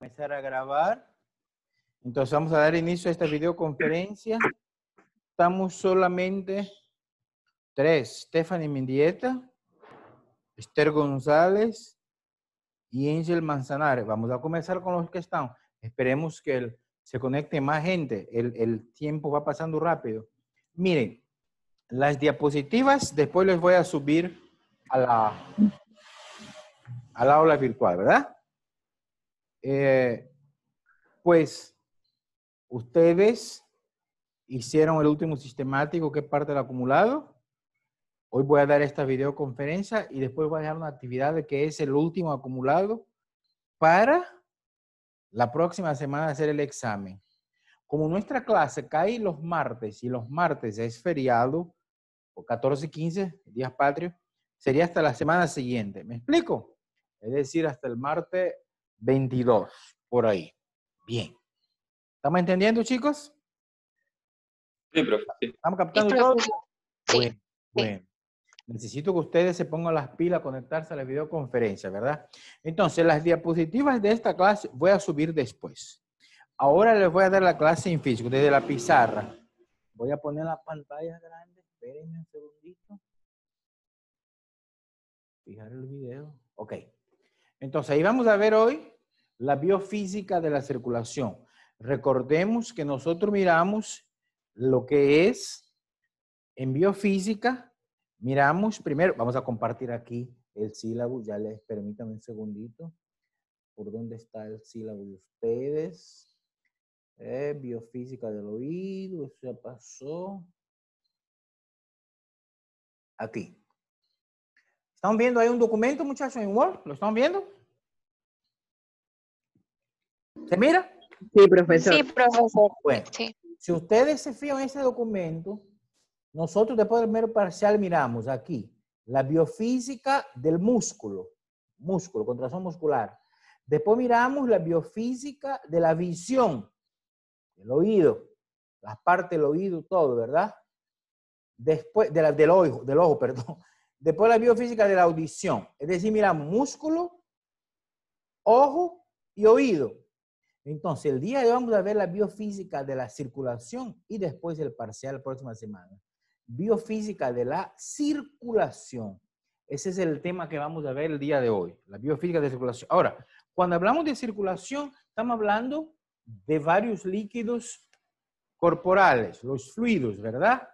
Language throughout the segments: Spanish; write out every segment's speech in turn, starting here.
comenzar a grabar. Entonces vamos a dar inicio a esta videoconferencia. Estamos solamente tres. Stephanie Mendieta, Esther González y Angel Manzanares. Vamos a comenzar con los que están. Esperemos que se conecte más gente. El, tiempo va pasando rápido. Miren, las diapositivas después les voy a subir a la, la aula virtual, ¿verdad? Eh, pues ustedes hicieron el último sistemático que parte del acumulado. Hoy voy a dar esta videoconferencia y después voy a dar una actividad de que es el último acumulado para la próxima semana hacer el examen. Como nuestra clase cae los martes y los martes es feriado, o 14 y 15, días patrios, sería hasta la semana siguiente. ¿Me explico? Es decir, hasta el martes 22, por ahí. Bien. ¿Estamos entendiendo, chicos? Sí, profesor. ¿Estamos captando todo? Bueno, Necesito que ustedes se pongan las pilas a conectarse a la videoconferencia, ¿verdad? Entonces, las diapositivas de esta clase voy a subir después. Ahora les voy a dar la clase en físico, desde la pizarra. Voy a poner la pantalla grande. Espérenme un segundito. Fijar el video. Ok. Entonces, ahí vamos a ver hoy la biofísica de la circulación. Recordemos que nosotros miramos lo que es en biofísica, miramos primero, vamos a compartir aquí el sílabo, ya les permítanme un segundito, por dónde está el sílabo de ustedes. Eh, biofísica del oído, eso ya pasó. Aquí. ¿Están viendo ahí un documento, muchachos, en Word? ¿Lo están viendo? ¿Se mira? Sí, profesor. Sí, profesor. Bueno, si ustedes se fijan en ese documento, nosotros después del mero parcial miramos aquí la biofísica del músculo, músculo, contracción muscular. Después miramos la biofísica de la visión, el oído, las partes del oído, todo, ¿verdad? Después, de la, del, ojo, del ojo, perdón. Después la biofísica de la audición, es decir, miramos músculo, ojo y oído. Entonces, el día de hoy vamos a ver la biofísica de la circulación y después el parcial la próxima semana. Biofísica de la circulación. Ese es el tema que vamos a ver el día de hoy, la biofísica de circulación. Ahora, cuando hablamos de circulación, estamos hablando de varios líquidos corporales, los fluidos, ¿verdad?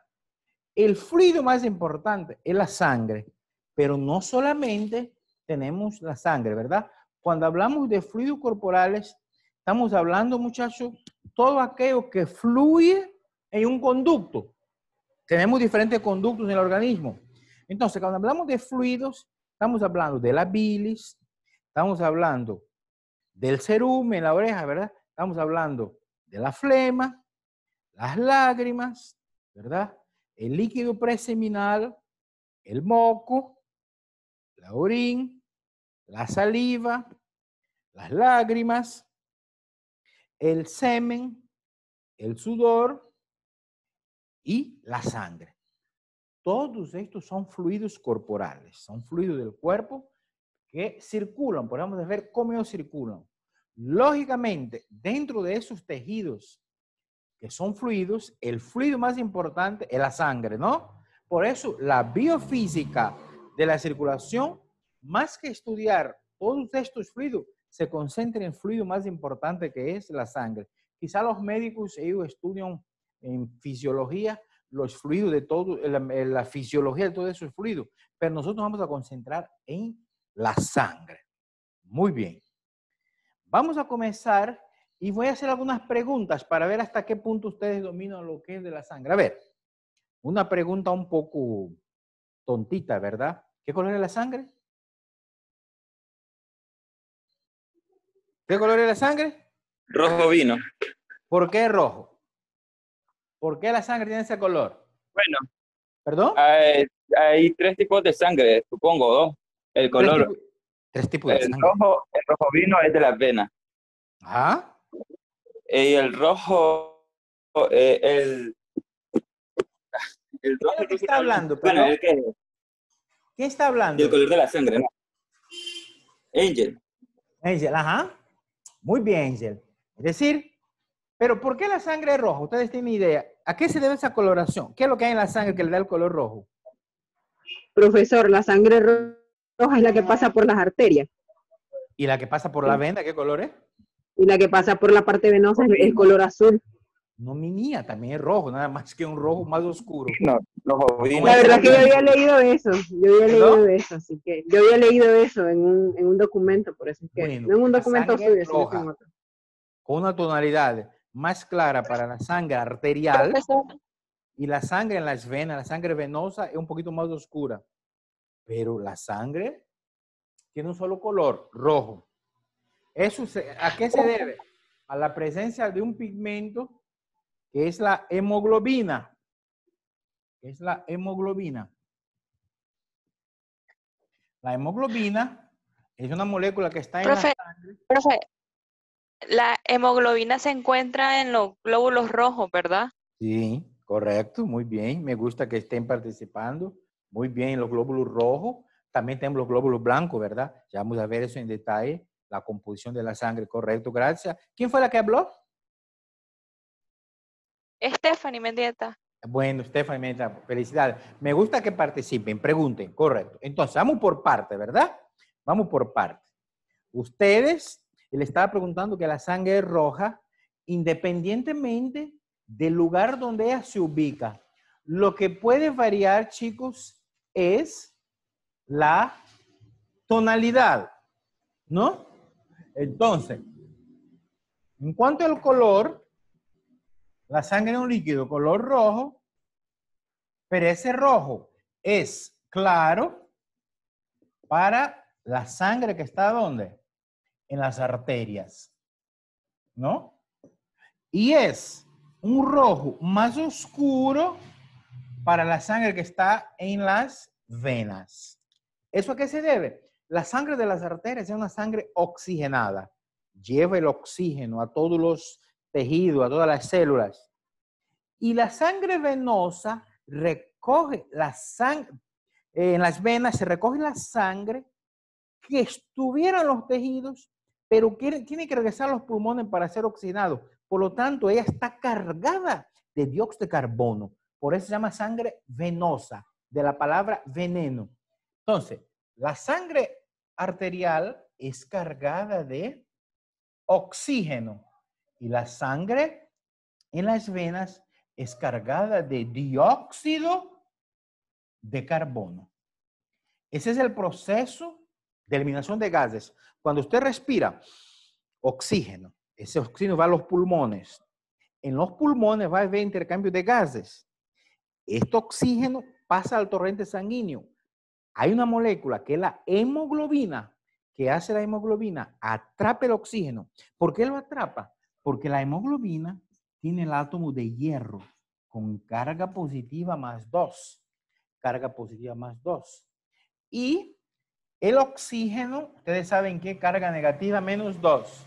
El fluido más importante es la sangre, pero no solamente tenemos la sangre, ¿verdad? Cuando hablamos de fluidos corporales, Estamos hablando, muchachos, todo aquello que fluye en un conducto. Tenemos diferentes conductos en el organismo. Entonces, cuando hablamos de fluidos, estamos hablando de la bilis, estamos hablando del serum en la oreja, ¿verdad? Estamos hablando de la flema, las lágrimas, ¿verdad? El líquido preseminal, el moco, la orín, la saliva, las lágrimas, el semen, el sudor y la sangre. Todos estos son fluidos corporales, son fluidos del cuerpo que circulan, podemos ver cómo ellos circulan. Lógicamente, dentro de esos tejidos que son fluidos, el fluido más importante es la sangre, ¿no? Por eso la biofísica de la circulación, más que estudiar todos estos fluidos, se concentra en el fluido más importante que es la sangre. Quizá los médicos, ellos estudian en fisiología los fluidos de todo, la, la fisiología de eso es fluido pero nosotros vamos a concentrar en la sangre. Muy bien. Vamos a comenzar y voy a hacer algunas preguntas para ver hasta qué punto ustedes dominan lo que es de la sangre. A ver, una pregunta un poco tontita, ¿verdad? ¿Qué color es la sangre? ¿Qué color es la sangre? Rojo vino. ¿Por qué rojo? ¿Por qué la sangre tiene ese color? Bueno. ¿Perdón? Hay, tres tipos de sangre, supongo, dos. El color. Tres, tipos de sangre. Rojo, el rojo vino es de las venas. Ajá. ¿Ah? Y el rojo, eh, el, el ¿Qué está hablando? Bueno, ¿Qué está hablando? El color de la sangre, ¿no? Angel. Angel, ajá. Muy bien, Angel. Es decir, pero ¿por qué la sangre es roja? Ustedes tienen idea. ¿A qué se debe esa coloración? ¿Qué es lo que hay en la sangre que le da el color rojo? Profesor, la sangre roja es la que pasa por las arterias. ¿Y la que pasa por la venda, qué color es? Y la que pasa por la parte venosa es el color azul. No minía, también es rojo, nada más que un rojo más oscuro. No, La verdad es que yo había leído eso, yo había leído eso, así que yo había leído eso en un, en un documento, por eso es que en un documento suyo, Con una tonalidad más clara para la sangre arterial pues, pues, eh. y la sangre en las venas, la sangre venosa es un poquito más oscura, pero la sangre tiene un solo color, rojo. Eso ¿A qué se debe? A la presencia de un pigmento es la hemoglobina. es la hemoglobina. La hemoglobina es una molécula que está en la sangre. Profe, la hemoglobina se encuentra en los glóbulos rojos, ¿verdad? Sí, correcto, muy bien. Me gusta que estén participando. Muy bien, los glóbulos rojos. También tenemos los glóbulos blancos, ¿verdad? Ya vamos a ver eso en detalle, la composición de la sangre, correcto, gracias. ¿Quién fue la que habló? Stephanie Mendieta. Bueno, Stephanie Mendieta, felicidades. Me gusta que participen, pregunten, correcto. Entonces, vamos por parte, ¿verdad? Vamos por parte. Ustedes, le estaba preguntando que la sangre es roja, independientemente del lugar donde ella se ubica. Lo que puede variar, chicos, es la tonalidad, ¿no? Entonces, en cuanto al color, la sangre es un líquido color rojo, pero ese rojo es claro para la sangre que está ¿dónde? En las arterias, ¿no? Y es un rojo más oscuro para la sangre que está en las venas. ¿Eso a qué se debe? La sangre de las arterias es una sangre oxigenada. Lleva el oxígeno a todos los tejido, a todas las células. Y la sangre venosa recoge la sangre, eh, en las venas se recoge la sangre que estuviera en los tejidos, pero tiene que regresar a los pulmones para ser oxidado. Por lo tanto, ella está cargada de dióxido de carbono. Por eso se llama sangre venosa, de la palabra veneno. Entonces, la sangre arterial es cargada de oxígeno y la sangre en las venas es cargada de dióxido de carbono. Ese es el proceso de eliminación de gases. Cuando usted respira oxígeno, ese oxígeno va a los pulmones. En los pulmones va a haber intercambio de gases. Este oxígeno pasa al torrente sanguíneo. Hay una molécula que es la hemoglobina, que hace la hemoglobina, atrapa el oxígeno. ¿Por qué lo atrapa? Porque la hemoglobina tiene el átomo de hierro con carga positiva más 2, carga positiva más 2. Y el oxígeno, ustedes saben que carga negativa menos 2.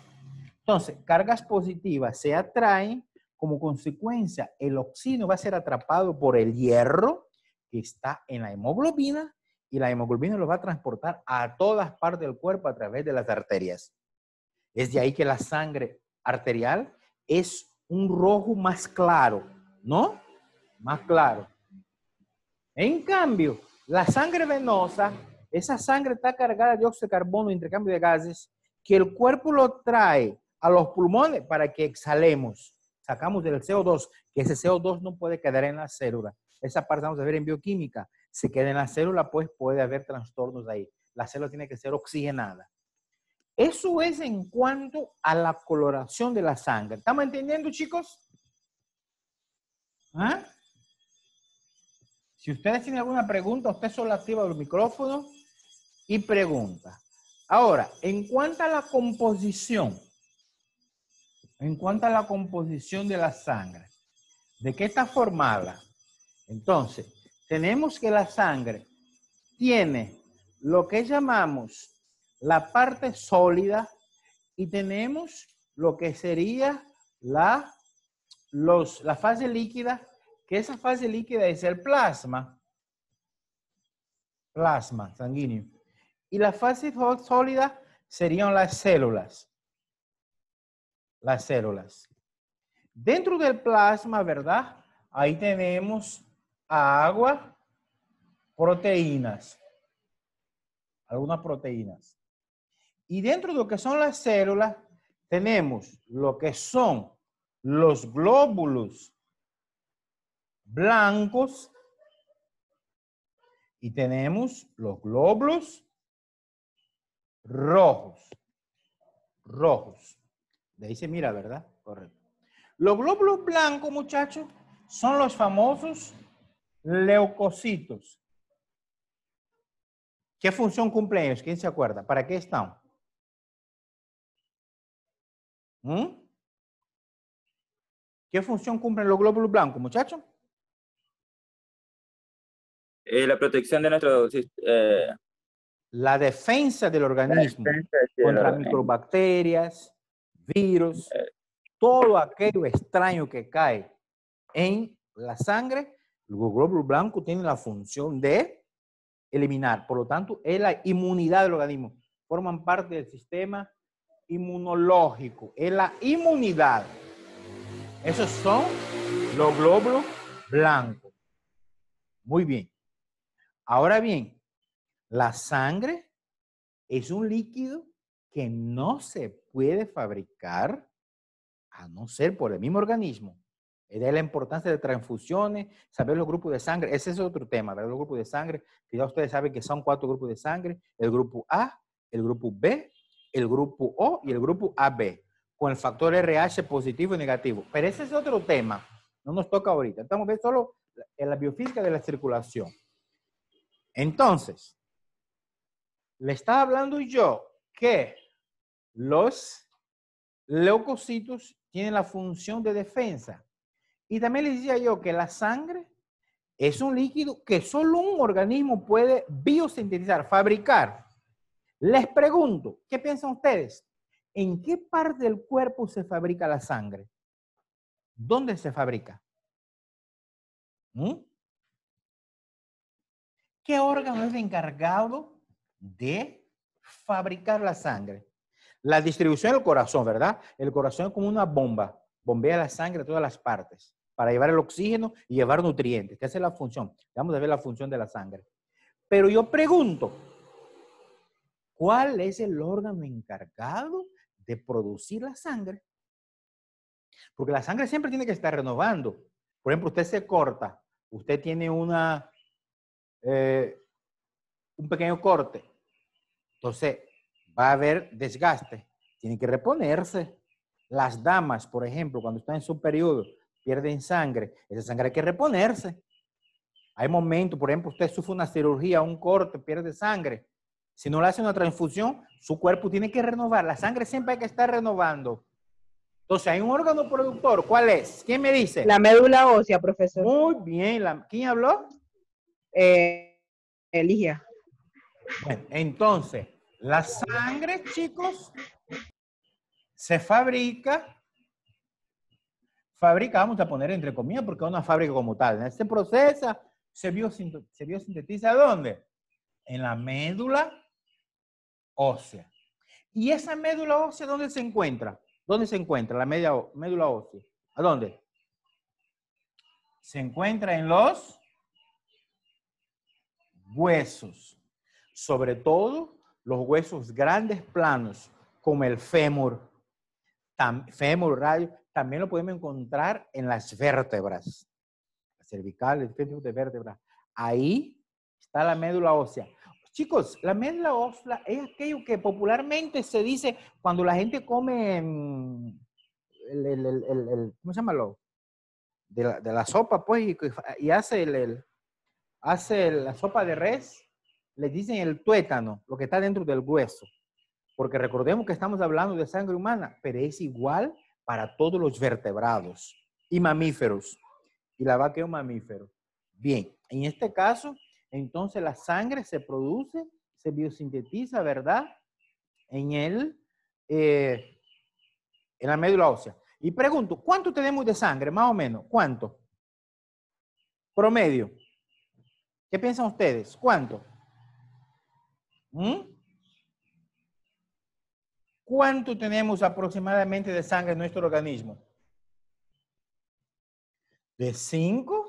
Entonces, cargas positivas se atraen, como consecuencia el oxígeno va a ser atrapado por el hierro que está en la hemoglobina y la hemoglobina lo va a transportar a todas partes del cuerpo a través de las arterias. Es de ahí que la sangre arterial es un rojo más claro, ¿no? Más claro. En cambio, la sangre venosa, esa sangre está cargada de dióxido de carbono, intercambio de gases, que el cuerpo lo trae a los pulmones para que exhalemos. Sacamos del CO2, que ese CO2 no puede quedar en la célula. Esa parte vamos a ver en bioquímica. Si queda en la célula, pues puede haber trastornos ahí. La célula tiene que ser oxigenada. Eso es en cuanto a la coloración de la sangre. ¿Estamos entendiendo, chicos? ¿Ah? Si ustedes tienen alguna pregunta, usted solo activa el micrófono y pregunta. Ahora, en cuanto a la composición, en cuanto a la composición de la sangre, ¿de qué está formada? Entonces, tenemos que la sangre tiene lo que llamamos la parte sólida y tenemos lo que sería la, la fase líquida, que esa fase líquida es el plasma, plasma sanguíneo. Y la fase sólida serían las células, las células. Dentro del plasma, ¿verdad? Ahí tenemos agua, proteínas, algunas proteínas. Y dentro de lo que son las células, tenemos lo que son los glóbulos blancos y tenemos los glóbulos rojos. Rojos. De ahí se mira, ¿verdad? Correcto. Los glóbulos blancos, muchachos, son los famosos leucocitos. ¿Qué función cumplen ellos? ¿Quién se acuerda? ¿Para qué están? ¿Mm? ¿Qué función cumplen los glóbulos blancos, muchachos? Eh, la protección de nuestro... Eh, la defensa del organismo contra microbacterias, virus, eh. todo aquello extraño que cae en la sangre, Los glóbulos blancos tienen la función de eliminar. Por lo tanto, es la inmunidad del organismo. Forman parte del sistema inmunológico, es la inmunidad. Esos son los glóbulos blancos. Muy bien. Ahora bien, la sangre es un líquido que no se puede fabricar a no ser por el mismo organismo. Es de la importancia de transfusiones, saber los grupos de sangre. Ese es otro tema, ¿verdad? Los grupos de sangre, que ya ustedes saben que son cuatro grupos de sangre. El grupo A, el grupo B, el grupo O y el grupo AB, con el factor RH positivo y negativo. Pero ese es otro tema, no nos toca ahorita. Estamos viendo solo en la biofísica de la circulación. Entonces, le estaba hablando yo que los leucocitos tienen la función de defensa. Y también le decía yo que la sangre es un líquido que solo un organismo puede biosintetizar, fabricar. Les pregunto, ¿qué piensan ustedes? ¿En qué parte del cuerpo se fabrica la sangre? ¿Dónde se fabrica? ¿Mm? ¿Qué órgano es encargado de fabricar la sangre? La distribución del corazón, ¿verdad? El corazón es como una bomba, bombea la sangre a todas las partes para llevar el oxígeno y llevar nutrientes, que es la función. Vamos a ver la función de la sangre. Pero yo pregunto, ¿Cuál es el órgano encargado de producir la sangre? Porque la sangre siempre tiene que estar renovando. Por ejemplo, usted se corta, usted tiene una, eh, un pequeño corte. Entonces, va a haber desgaste. Tiene que reponerse. Las damas, por ejemplo, cuando están en su periodo, pierden sangre. Esa sangre hay que reponerse. Hay momentos, por ejemplo, usted sufre una cirugía, un corte, pierde sangre. Si no le hace una transfusión, su cuerpo tiene que renovar. La sangre siempre hay que estar renovando. Entonces, hay un órgano productor. ¿Cuál es? ¿Quién me dice? La médula ósea, profesor. Muy bien. ¿Quién habló? Eh, Eligia. entonces, la sangre, chicos, se fabrica fabrica, vamos a poner entre comillas, porque es una fábrica como tal. En este Se procesa, se, biosintetiza, ¿dónde? En la médula ósea. ¿Y esa médula ósea dónde se encuentra? ¿Dónde se encuentra la media, médula ósea? ¿A dónde? Se encuentra en los huesos, sobre todo los huesos grandes planos, como el fémur, fémur, radio, también lo podemos encontrar en las vértebras, cervicales de vértebras. Ahí está la médula ósea. Chicos, la médula ósea es aquello que popularmente se dice cuando la gente come mm, el, el, el, ¿cómo se llama? De, la, sopa, pues, y, hace, el, hace la sopa de res, le dicen el tuétano, lo que está dentro del hueso. Porque recordemos que estamos hablando de sangre humana, pero es igual para todos los vertebrados y mamíferos. Y la vaca es un mamífero. Bien, en este caso, entonces la sangre se produce, se biosintetiza, ¿verdad? En el, eh, en la médula ósea. Y pregunto, ¿cuánto tenemos de sangre, más o menos? ¿Cuánto? Promedio. ¿Qué piensan ustedes? ¿Cuánto? ¿Mm? ¿Cuánto tenemos aproximadamente de sangre en nuestro organismo? De 5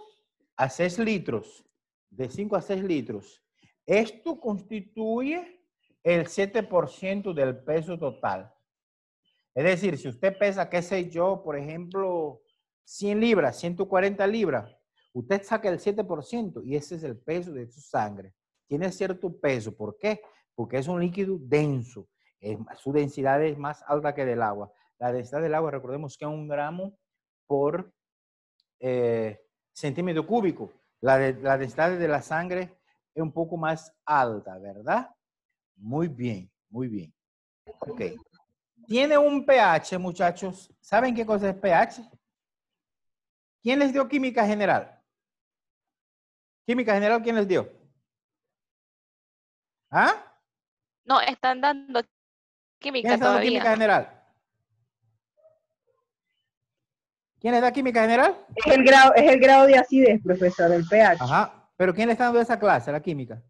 a 6 litros de 5 a 6 litros. Esto constituye el 7% del peso total. Es decir, si usted pesa, qué sé yo, por ejemplo, 100 libras, 140 libras, usted saca el 7% y ese es el peso de su sangre. Tiene cierto peso. ¿Por qué? Porque es un líquido denso. su densidad es más alta que del agua. La densidad del agua, recordemos que es un gramo por eh, centímetro cúbico. La, la densidad de la sangre es un poco más alta, ¿verdad? Muy bien, muy bien. Ok. Tiene un pH, muchachos. ¿Saben qué cosa es pH? ¿Quién les dio química general? Química general, ¿quién les dio? ¿Ah? No, están dando química dando química general? ¿Quién le da química general? Es el grado, es el grado de acidez, profesor, el pH. Ajá. ¿Pero quién le está dando esa clase, la química?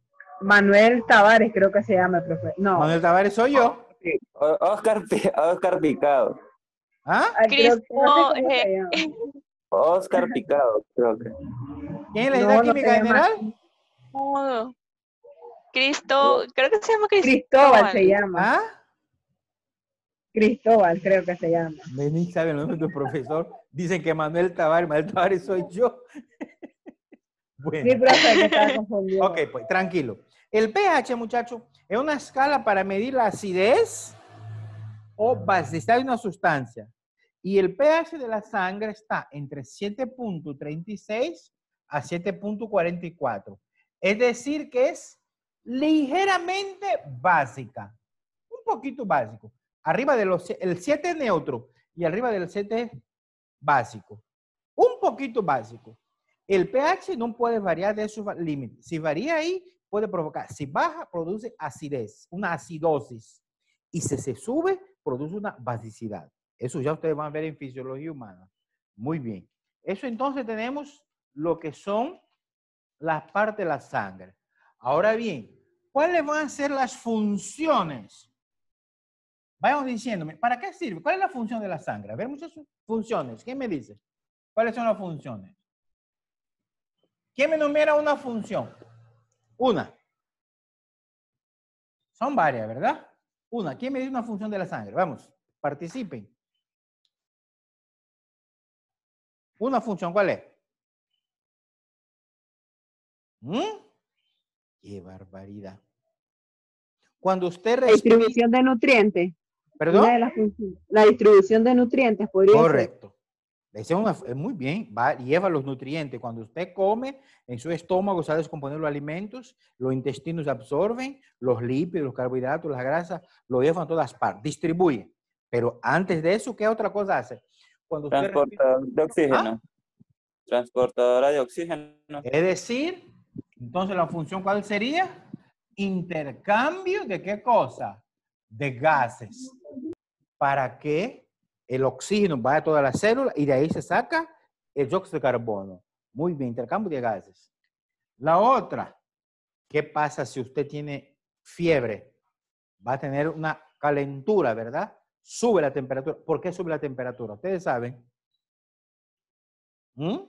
Manuel Tavares, creo que se llama, profesor. No. Manuel Tavares soy yo. Oscar, Picado. ¿Ah? Cristo... Eh. Oscar Picado, creo que. ¿Quién le da química general? Cristo, creo que se llama Cristóbal. Cristóbal se llama. ¿Ah? Cristóbal, creo que se llama. Denis sabe el nombre de profesor. Dicen que Manuel Tavares, Manuel Tavares soy yo. bueno. Sí, profe, que Ok, pues tranquilo. El pH, muchacho, es una escala para medir la acidez o basicidad de una sustancia. Y el pH de la sangre está entre 7.36 a 7.44. Es decir, que es ligeramente básica. Un poquito básico arriba del el 7 neutro y arriba del 7 básico. Un poquito básico. El pH no puede variar de su límite. Si varía ahí, puede provocar. Si baja, produce acidez, una acidosis. Y si se sube, produce una basicidad. Eso ya ustedes van a ver en fisiología humana. Muy bien. Eso entonces tenemos lo que son las partes de la sangre. Ahora bien, ¿cuáles van a ser las funciones Vayamos diciéndome, ¿para qué sirve? ¿Cuál es la función de la sangre? A ver, muchas funciones. ¿Quién me dice? ¿Cuáles son las funciones? ¿Quién me enumera una función? Una. Son varias, ¿verdad? Una. ¿Quién me dice una función de la sangre? Vamos, participen. Una función, ¿cuál es? ¿Mm? ¡Qué barbaridad! Cuando usted recibe... distribución de nutrientes. La, distribución de nutrientes, Correcto. muy bien, lleva los nutrientes. Cuando usted come, en su estómago se descomponer los alimentos, los intestinos absorben, los lípidos, los carbohidratos, las grasas, lo llevan a todas partes, distribuye. Pero antes de eso, ¿qué otra cosa hace? Cuando Transportador de oxígeno. ¿Ah? Transportadora de oxígeno. Es decir, entonces la función, ¿cuál sería? Intercambio de qué cosa? De gases para que el oxígeno vaya a toda las célula y de ahí se saca el dióxido de carbono. Muy bien, intercambio de gases. La otra, ¿qué pasa si usted tiene fiebre? Va a tener una calentura, ¿verdad? Sube la temperatura. ¿Por qué sube la temperatura? Ustedes saben. ¿Mm?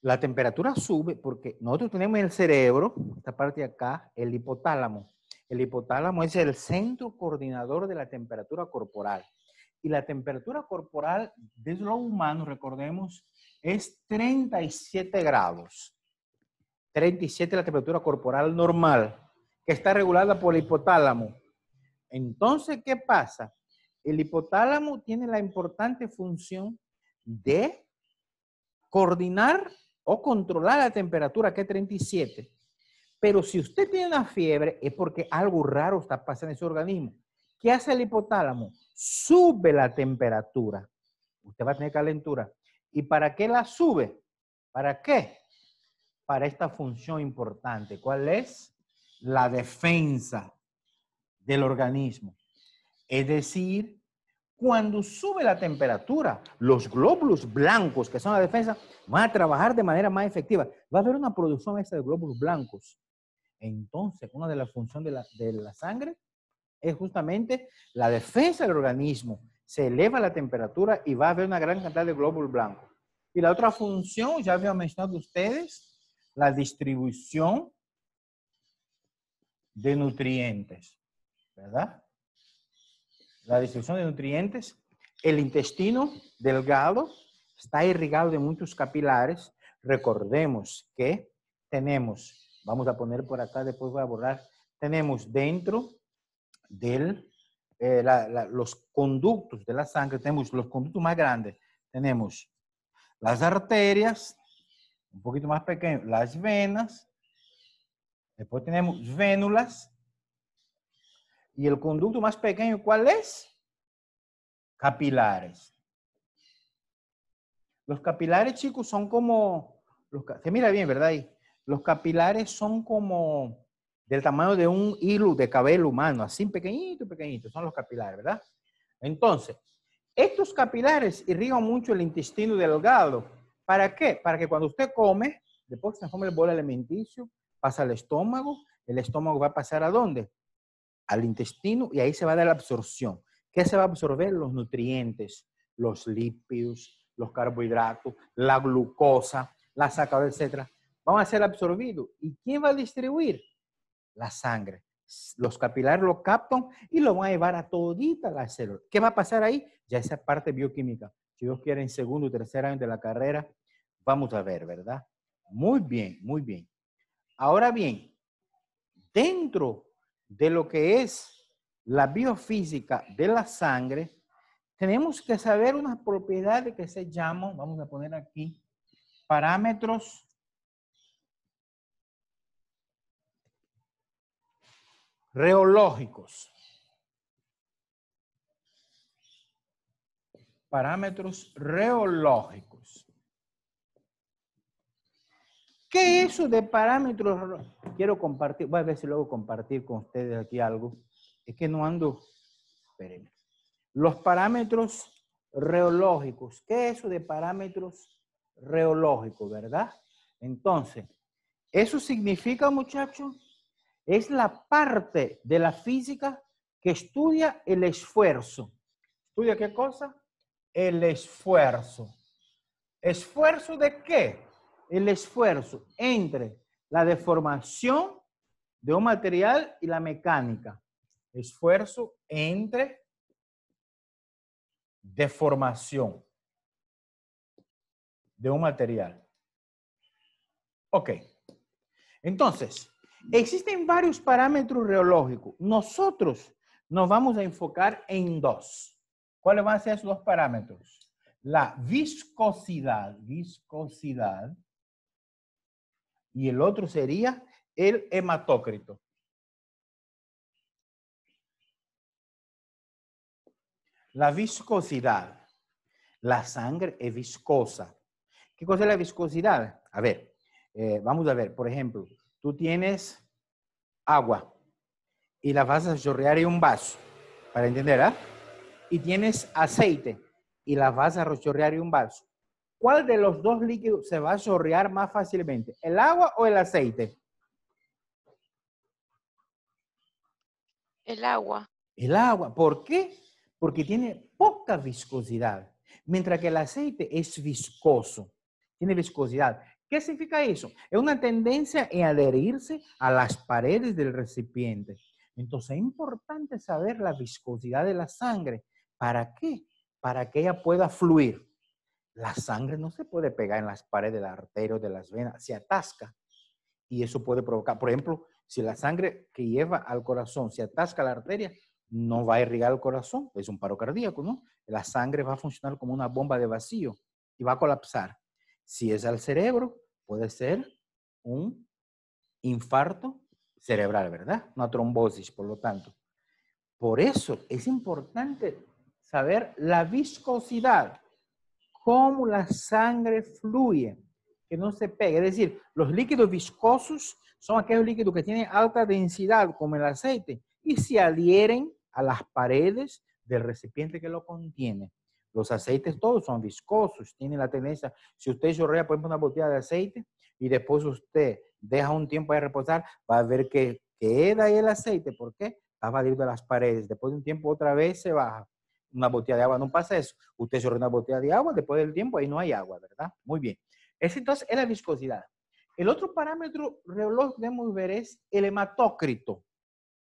La temperatura sube porque nosotros tenemos el cerebro, esta parte de acá, el hipotálamo. El hipotálamo es el centro coordinador de la temperatura corporal. Y la temperatura corporal de los humanos, recordemos, es 37 grados. 37 la temperatura corporal normal, que está regulada por el hipotálamo. Entonces, ¿qué pasa? El hipotálamo tiene la importante función de coordinar o controlar la temperatura, que es 37, pero si usted tiene una fiebre es porque algo raro está pasando en su organismo. ¿Qué hace el hipotálamo? Sube la temperatura. Usted va a tener calentura. ¿Y para qué la sube? ¿Para qué? Para esta función importante. ¿Cuál es? La defensa del organismo. Es decir, cuando sube la temperatura, los glóbulos blancos, que son la defensa, van a trabajar de manera más efectiva. Va a haber una producción extra de glóbulos blancos entonces, una de las funciones de la, sangre es justamente la defensa del organismo. Se eleva la temperatura y va a haber una gran cantidad de glóbulos blancos. Y la otra función, ya había mencionado ustedes, la distribución de nutrientes, ¿verdad? La distribución de nutrientes. El intestino delgado está irrigado de muchos capilares. Recordemos que tenemos Vamos a poner por acá, después voy a borrar. Tenemos dentro de eh, los conductos de la sangre, tenemos los conductos más grandes. Tenemos las arterias, un poquito más pequeño, las venas. Después tenemos vénulas. Y el conducto más pequeño, ¿cuál es? Capilares. Los capilares, chicos, son como... Los, se mira bien, ¿verdad? Ahí. Los capilares son como del tamaño de un hilo de cabello humano, así pequeñito, pequeñito, son los capilares, ¿verdad? Entonces, estos capilares irrigan mucho el intestino delgado. ¿Para qué? Para que cuando usted come, después se transforma el bolo alimenticio, pasa al estómago, el estómago va a pasar a dónde? Al intestino y ahí se va a dar la absorción. ¿Qué se va a absorber? Los nutrientes, los lípidos, los carbohidratos, la glucosa, la sacada, etcétera van a ser absorbidos. ¿Y quién va a distribuir? La sangre. Los capilares lo captan y lo van a llevar a todita la célula. ¿Qué va a pasar ahí? Ya esa parte bioquímica. Si Dios quiere, en segundo o tercer año de la carrera, vamos a ver, ¿verdad? Muy bien, muy bien. Ahora bien, dentro de lo que es la biofísica de la sangre, tenemos que saber unas propiedades que se llaman, vamos a poner aquí, parámetros reológicos. Parámetros reológicos. ¿Qué es eso de parámetros? Quiero compartir, voy a ver si luego compartir con ustedes aquí algo. Es que no ando, Los parámetros reológicos. ¿Qué es eso de parámetros reológicos, verdad? Entonces, eso significa, muchachos, es la parte de la física que estudia el esfuerzo. ¿Estudia qué cosa? El esfuerzo. ¿Esfuerzo de qué? El esfuerzo entre la deformación de un material y la mecánica. Esfuerzo entre deformación de un material. Ok. Entonces, Existen varios parámetros reológicos. Nosotros nos vamos a enfocar en dos. ¿Cuáles van a ser esos dos parámetros? La viscosidad, viscosidad, y el otro sería el hematócrito. La viscosidad. La sangre es viscosa. ¿Qué cosa es la viscosidad? A ver, eh, vamos a ver, por ejemplo, tú tienes agua y la vas a chorrear en un vaso, para entender, ¿ah? Y tienes aceite y la vas a chorrear en un vaso. ¿Cuál de los dos líquidos se va a chorrear más fácilmente? ¿El agua o el aceite? El agua. El agua. ¿Por qué? Porque tiene poca viscosidad. Mientras que el aceite es viscoso. Tiene viscosidad. ¿Qué significa eso? Es una tendencia en adherirse a las paredes del recipiente. Entonces es importante saber la viscosidad de la sangre. ¿Para qué? Para que ella pueda fluir. La sangre no se puede pegar en las paredes de arterio de las venas, se atasca y eso puede provocar, por ejemplo, si la sangre que lleva al corazón se atasca la arteria, no va a irrigar el corazón, es un paro cardíaco, ¿no? La sangre va a funcionar como una bomba de vacío y va a colapsar. Si es al cerebro, puede ser un infarto cerebral, ¿verdad? Una trombosis, por lo tanto. Por eso es importante saber la viscosidad, cómo la sangre fluye, que no se pegue. Es decir, los líquidos viscosos son aquellos líquidos que tienen alta densidad, como el aceite, y se adhieren a las paredes del recipiente que lo contiene. Los aceites todos son viscosos, tienen la tendencia, si usted chorrea, por ejemplo, una botella de aceite y después usted deja un tiempo de reposar, va a ver que queda ahí el aceite. ¿Por qué? a salir de las paredes. Después de un tiempo otra vez se baja. Una botella de agua no pasa eso. Usted chorrea una botella de agua, después del tiempo ahí no hay agua, ¿verdad? Muy bien. Ese entonces es la viscosidad. El otro parámetro reloj que debemos ver es el hematócrito.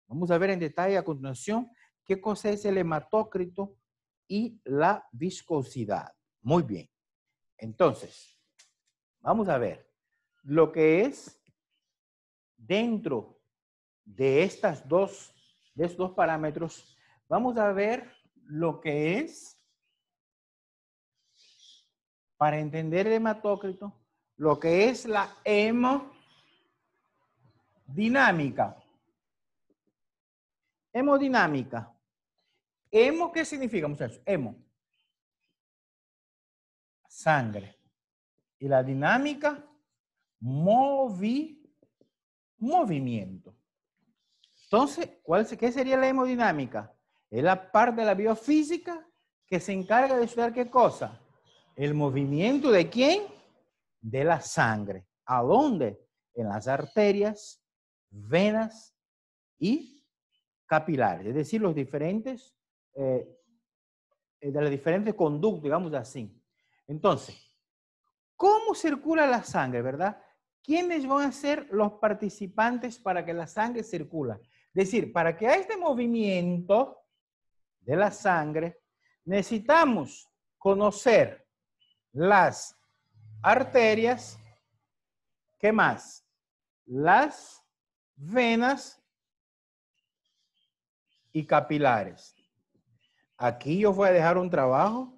Vamos a ver en detalle a continuación qué cosa es el hematócrito y la viscosidad. Muy bien. Entonces, vamos a ver lo que es dentro de estas dos, de estos dos parámetros, vamos a ver lo que es, para entender el hematócrito, lo que es la hemodinámica. Hemodinámica. ¿Hemo qué significa, muchachos? Hemo. Sangre. Y la dinámica, movi, movimiento. Entonces, ¿cuál, ¿qué sería la hemodinámica? Es la parte de la biofísica que se encarga de estudiar qué cosa? El movimiento de quién? De la sangre. ¿A dónde? En las arterias, venas y capilares, es decir, los diferentes eh, eh, de los diferentes conductos, digamos así. Entonces, ¿cómo circula la sangre, verdad? ¿Quiénes van a ser los participantes para que la sangre circula? Es decir, para que haya este movimiento de la sangre necesitamos conocer las arterias, ¿qué más? Las venas y capilares. Aquí yo voy a dejar un trabajo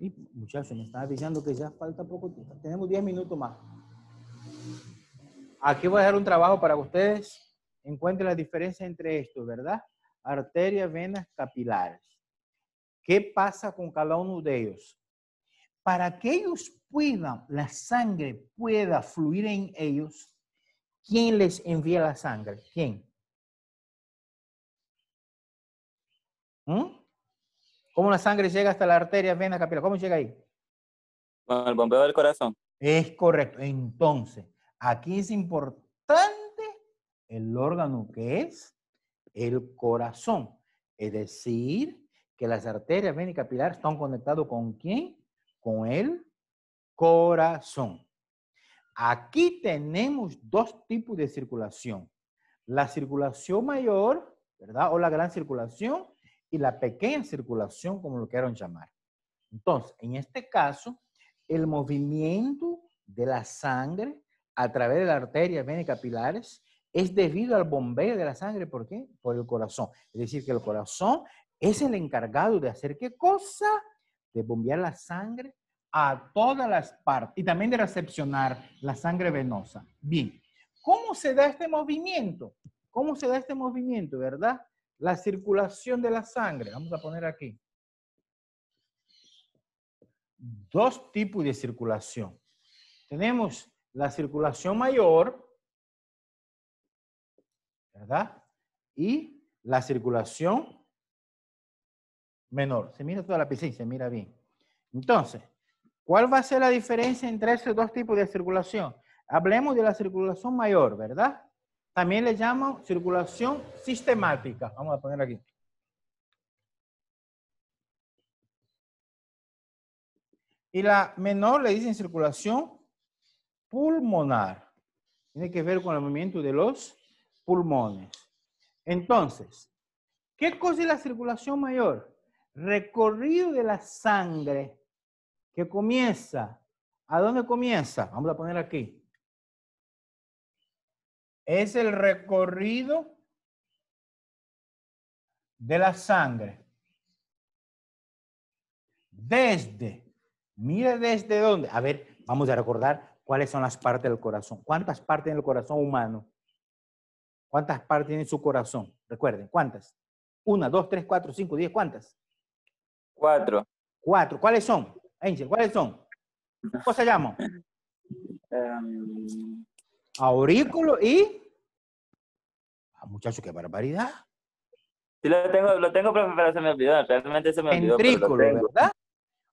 y muchachos, me están avisando que ya falta poco tiempo. Tenemos 10 minutos más. Aquí voy a dejar un trabajo para que ustedes encuentren la diferencia entre esto, ¿verdad? Arterias, venas, capilares. ¿Qué pasa con cada uno de ellos? Para que ellos puedan, la sangre pueda fluir en ellos, ¿quién les envía la sangre? ¿Quién? ¿Mm? ¿Cómo la sangre llega hasta la arteria, vena, capilar? ¿Cómo llega ahí? Con el bombeo del corazón. Es correcto. Entonces, aquí es importante el órgano que es el corazón. Es decir, que las arterias, vena y capilar están conectadas con quién? Con el corazón. Aquí tenemos dos tipos de circulación. La circulación mayor, ¿verdad? O la gran circulación y la pequeña circulación, como lo quieran llamar. Entonces, en este caso, el movimiento de la sangre a través de la arteria, venas capilares es debido al bombeo de la sangre. ¿Por qué? Por el corazón. Es decir, que el corazón es el encargado de hacer qué cosa? De bombear la sangre a todas las partes y también de recepcionar la sangre venosa. Bien, ¿cómo se da este movimiento? ¿Cómo se da este movimiento, verdad? La circulación de la sangre, vamos a poner aquí. Dos tipos de circulación. Tenemos la circulación mayor, ¿verdad? Y la circulación menor. Se mira toda la piscina, se mira bien. Entonces, ¿cuál va a ser la diferencia entre esos dos tipos de circulación? Hablemos de la circulación mayor, ¿verdad? También le llaman circulación sistemática. Vamos a poner aquí. Y la menor le dicen circulación pulmonar. Tiene que ver con el movimiento de los pulmones. Entonces, ¿qué cosa es la circulación mayor? Recorrido de la sangre que comienza. ¿A dónde comienza? Vamos a poner aquí es el recorrido de la sangre. Desde, mire desde dónde. A ver, vamos a recordar cuáles son las partes del corazón. ¿Cuántas partes del el corazón humano? ¿Cuántas partes en su corazón? Recuerden, ¿cuántas? Una, dos, tres, cuatro, cinco, diez, ¿cuántas? Cuatro. Cuatro. ¿Cuáles son? Angel, ¿cuáles son? ¿Cómo se llama. Em, aurículo y... Ah, muchacho muchachos, qué barbaridad. Sí, lo tengo, lo tengo, profe, pero se me olvidó. Realmente se me olvidó. Ventrículo, ¿verdad?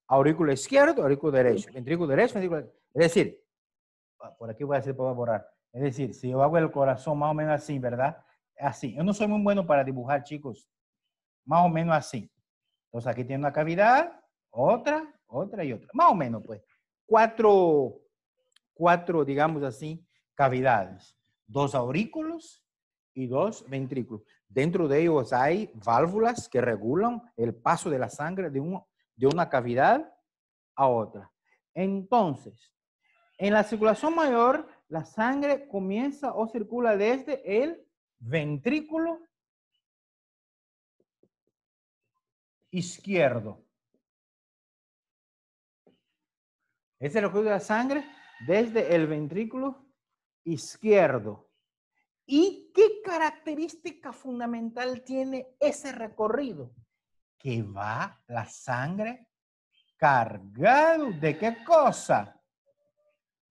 Aurículo izquierdo, aurículo derecho. Ventrículo derecho, ventrículo derecho. Es decir, ah, por aquí voy a hacer, puedo borrar. Es decir, si yo hago el corazón más o menos así, ¿verdad? Así. Yo no soy muy bueno para dibujar, chicos. Más o menos así. Entonces aquí tiene una cavidad, otra, otra y otra. Más o menos, pues. Cuatro, cuatro, digamos así, cavidades, dos aurículos y dos ventrículos. Dentro de ellos hay válvulas que regulan el paso de la sangre de, de una cavidad a otra. Entonces, en la circulación mayor, la sangre comienza o circula desde el ventrículo izquierdo. Ese recorrido de la sangre desde el ventrículo izquierdo. ¿Y qué característica fundamental tiene ese recorrido? Que va la sangre cargada de qué cosa?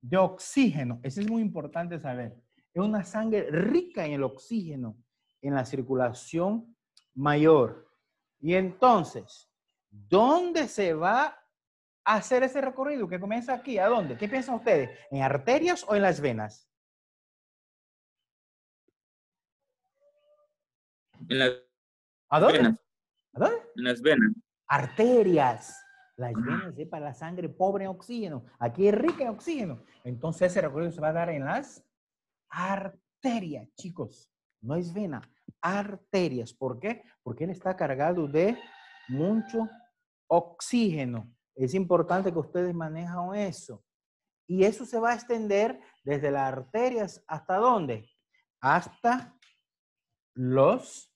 De oxígeno. Eso es muy importante saber. Es una sangre rica en el oxígeno, en la circulación mayor. Y entonces, ¿dónde se va a hacer ese recorrido que comienza aquí? ¿A dónde? ¿Qué piensan ustedes? ¿En arterias o en las venas? en las ¿A dónde? ¿A En las venas. Arterias. Las venas eh, para la sangre pobre en oxígeno. Aquí es rica en oxígeno. Entonces ese recuerdo se va a dar en las arterias, chicos. No es vena, arterias. ¿Por qué? Porque él está cargado de mucho oxígeno. Es importante que ustedes manejan eso. Y eso se va a extender desde las arterias hasta dónde? Hasta los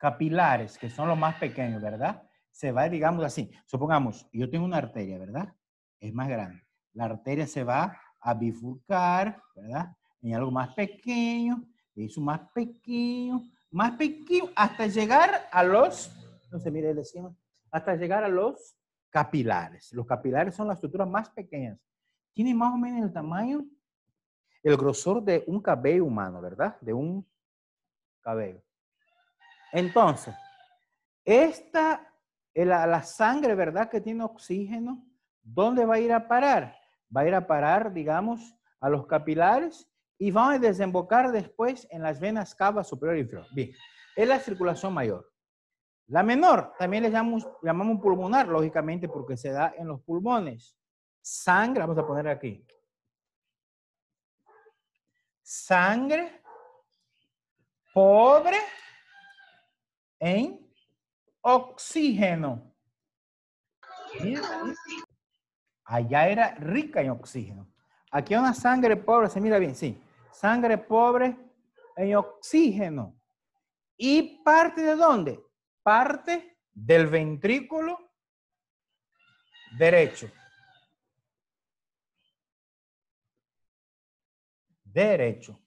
capilares, que son los más pequeños, ¿verdad? Se va, digamos así. Supongamos, yo tengo una arteria, ¿verdad? Es más grande. La arteria se va a bifurcar, ¿verdad? En algo más pequeño, eso más pequeño, más pequeño, hasta llegar a los, no mire decimos, hasta llegar a los capilares. Los capilares son las estructuras más pequeñas. Tienen más o menos el tamaño, el grosor de un cabello humano, ¿verdad? De un cabello. Entonces, esta, eh, la, sangre, ¿verdad? Que tiene oxígeno, ¿dónde va a ir a parar? Va a ir a parar, digamos, a los capilares y va a desembocar después en las venas cava superior y e inferior. Bien, es la circulación mayor. La menor también le llamamos, llamamos pulmonar, lógicamente, porque se da en los pulmones. Sangre, vamos a poner aquí. Sangre pobre en oxígeno. Allá era rica en oxígeno. Aquí una sangre pobre, se mira bien, sí. Sangre pobre en oxígeno. ¿Y parte de dónde? Parte del ventrículo derecho. Derecho.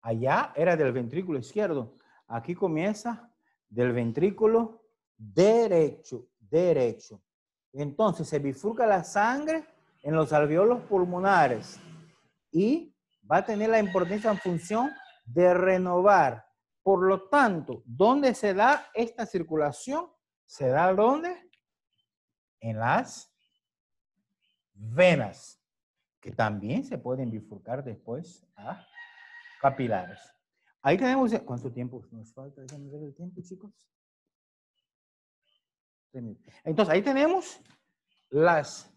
Allá era del ventrículo izquierdo. Aquí comienza del ventrículo derecho, derecho. Entonces se bifurca la sangre en los alveolos pulmonares y va a tener la importancia en función de renovar. Por lo tanto, ¿dónde se da esta circulación? Se da ¿dónde? En las venas, que también se pueden bifurcar después a capilares. Ahí tenemos, ¿cuánto tiempo nos falta? Déjenme el tiempo, chicos. Entonces, ahí tenemos las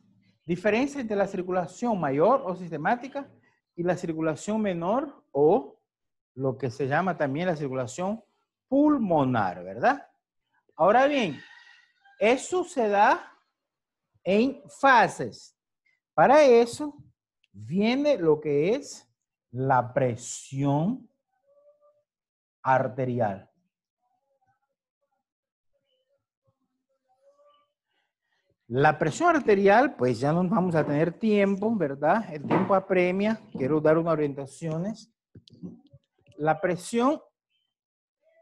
diferencias entre la circulación mayor o sistemática y la circulación menor o lo que se llama también la circulación pulmonar, ¿verdad? Ahora bien, eso se da en fases. Para eso viene lo que es la presión arterial. La presión arterial, pues ya no vamos a tener tiempo, ¿verdad? El tiempo apremia. Quiero dar unas orientaciones. La presión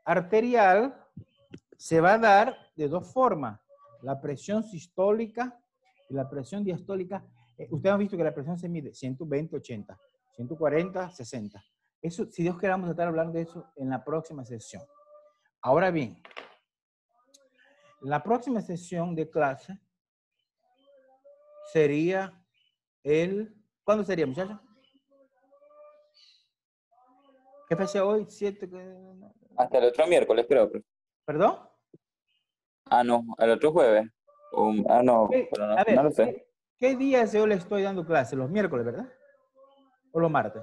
arterial se va a dar de dos formas. La presión sistólica y la presión diastólica. Eh, ustedes han visto que la presión se mide 120, 80, 140, 60. Eso, si Dios queramos estar hablando de eso en la próxima sesión. Ahora bien, la próxima sesión de clase sería el... ¿Cuándo sería, muchachos? ¿Qué fecha hoy? ¿Siete? Hasta el otro miércoles, creo. ¿Perdón? Ah, no, el otro jueves. ah, no, no, lo sé. ¿qué, días yo le estoy dando clase? Los miércoles, ¿verdad? ¿O los martes?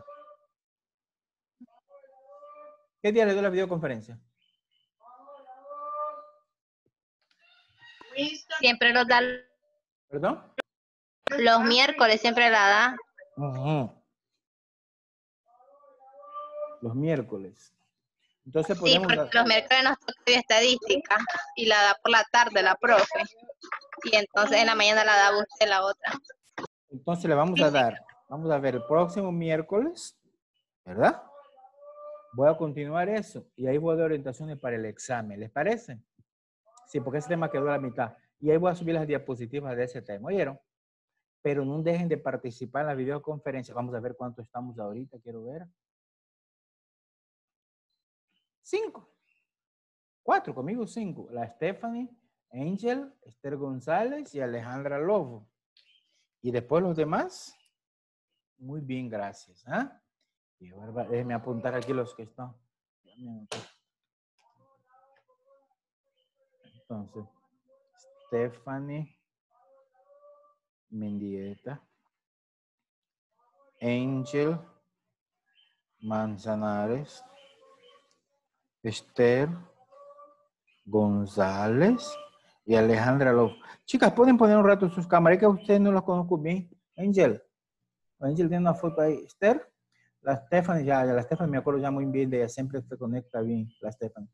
¿Qué día le dio la videoconferencia? Siempre los da. ¿Perdón? Los miércoles siempre la da. Los miércoles. Entonces sí, porque los miércoles nos toca estadística y la da por la tarde la profe. Y entonces en la mañana la da usted la otra. Entonces le vamos a dar, vamos a ver el próximo miércoles, ¿verdad? Voy a continuar eso y ahí voy a dar orientaciones para el examen. ¿Les parece? Sí, porque ese tema quedó a la mitad. Y ahí voy a subir las diapositivas de ese tema. ¿Oyeron? Pero no dejen de participar en la videoconferencia. Vamos a ver cuánto estamos ahorita. Quiero ver. Cinco. Cuatro, conmigo cinco. La Stephanie, Angel, Esther González y Alejandra Lobo. Y después los demás. Muy bien, gracias. ¿Ah? Déjenme apuntar aquí los que están. Entonces, Stephanie Mendieta, Angel Manzanares, Esther González y Alejandra López. Chicas, pueden poner un rato sus cámaras, que ustedes no las conozco bien. Angel, Angel tiene una foto ahí. Esther. La Stephanie, ya, la Stephanie me acuerdo ya muy bien de ella, siempre se conecta bien, la Stephanie.